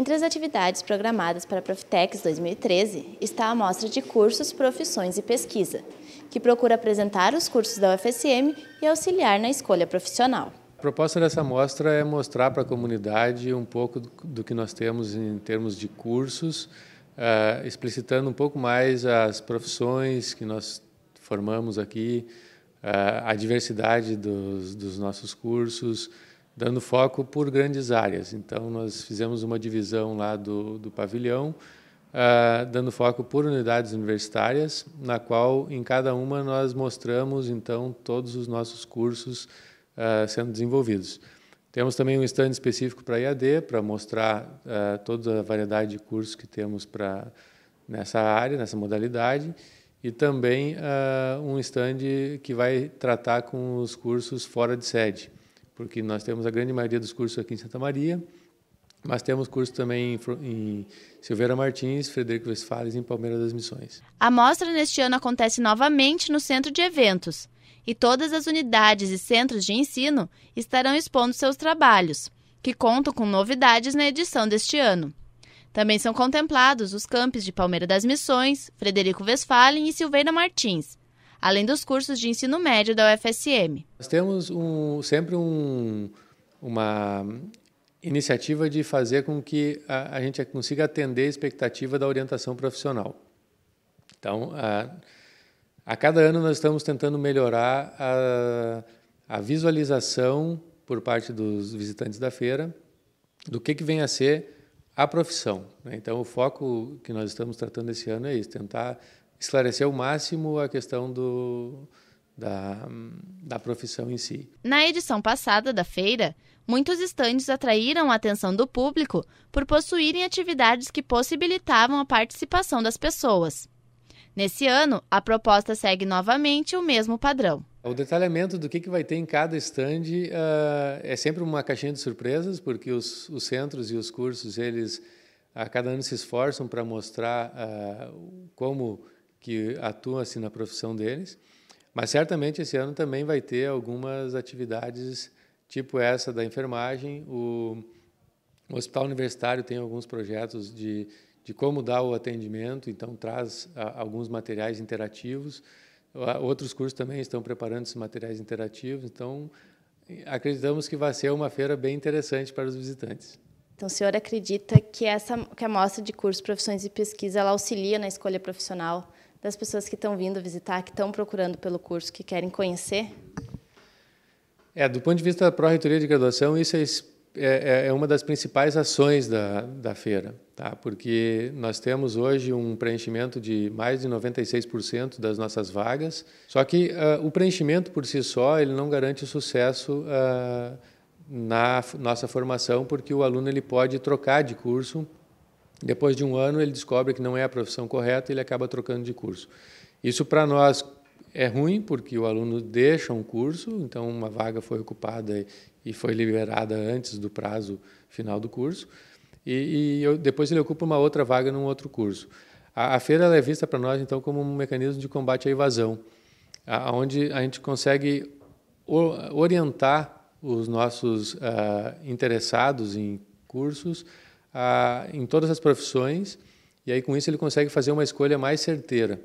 Entre as atividades programadas para a Profitex 2013 está a mostra de cursos, profissões e pesquisa, que procura apresentar os cursos da UFSM e auxiliar na escolha profissional. A proposta dessa mostra é mostrar para a comunidade um pouco do que nós temos em termos de cursos, eh, explicitando um pouco mais as profissões que nós formamos aqui, eh, a diversidade dos, dos nossos cursos, dando foco por grandes áreas. Então, nós fizemos uma divisão lá do, do pavilhão, uh, dando foco por unidades universitárias, na qual em cada uma nós mostramos então todos os nossos cursos uh, sendo desenvolvidos. Temos também um stand específico para IAD, para mostrar uh, toda a variedade de cursos que temos para nessa área, nessa modalidade, e também um stand que vai tratar com os cursos fora de sede porque nós temos a grande maioria dos cursos aqui em Santa Maria, mas temos cursos também em Silveira Martins, Frederico Westphales e em Palmeiras das Missões. A mostra neste ano acontece novamente no Centro de Eventos e todas as unidades e centros de ensino estarão expondo seus trabalhos, que contam com novidades na edição deste ano. Também são contemplados os campos de Palmeira das Missões, Frederico Westphalen e Silveira Martins, além dos cursos de ensino médio da UFSM. Nós temos um, sempre um, uma iniciativa de fazer com que a, a, gente consiga atender a expectativa da orientação profissional. Então, a, a cada ano nós estamos tentando melhorar a, a visualização por parte dos visitantes da feira do que, que vem a ser a profissão. Né? Então, o foco que nós estamos tratando esse ano é isso, tentar esclarecer ao máximo a questão do, da, da profissão em si. Na edição passada da feira, muitos estandes atraíram a atenção do público por possuírem atividades que possibilitavam a participação das pessoas. Nesse ano, a proposta segue novamente o mesmo padrão. O detalhamento do que, vai ter em cada stand uh, ah, é sempre uma caixinha de surpresas, porque os, os, centros e os cursos, eles a cada ano se esforçam para mostrar uh, como que atuam assim na profissão deles. Mas certamente esse ano também vai ter algumas atividades tipo essa da enfermagem. O, o Hospital Universitário tem alguns projetos de, de como dar o atendimento, então traz a, alguns materiais interativos. Outros cursos também estão preparando esses materiais interativos, então acreditamos que vai ser uma feira bem interessante para os visitantes. Então, o senhor acredita que essa que a mostra de cursos, profissões e pesquisa ela auxilia na escolha profissional das pessoas que estão vindo visitar, que estão procurando pelo curso, que querem conhecer? É, do ponto de vista da Pró-Reitoria de Graduação, isso é, é, é, é, uma das principais ações da, da feira, tá? porque nós temos hoje um preenchimento de mais de 96% das nossas vagas, só que uh, o preenchimento por si só ele não garante o sucesso uh, na nossa formação, porque o aluno ele pode trocar de curso depois de um ano, ele descobre que não é a profissão correta e ele acaba trocando de curso. Isso para nós é ruim, porque o aluno deixa um curso, então uma vaga foi ocupada e foi liberada antes do prazo final do curso, e, e eu, depois ele ocupa uma outra vaga num outro curso. A, a feira é vista para nós, então, como um mecanismo de combate à evasão, aonde onde a gente consegue orientar os nossos uh, interessados em cursos a, em todas as profissões, e aí com isso ele consegue fazer uma escolha mais certeira.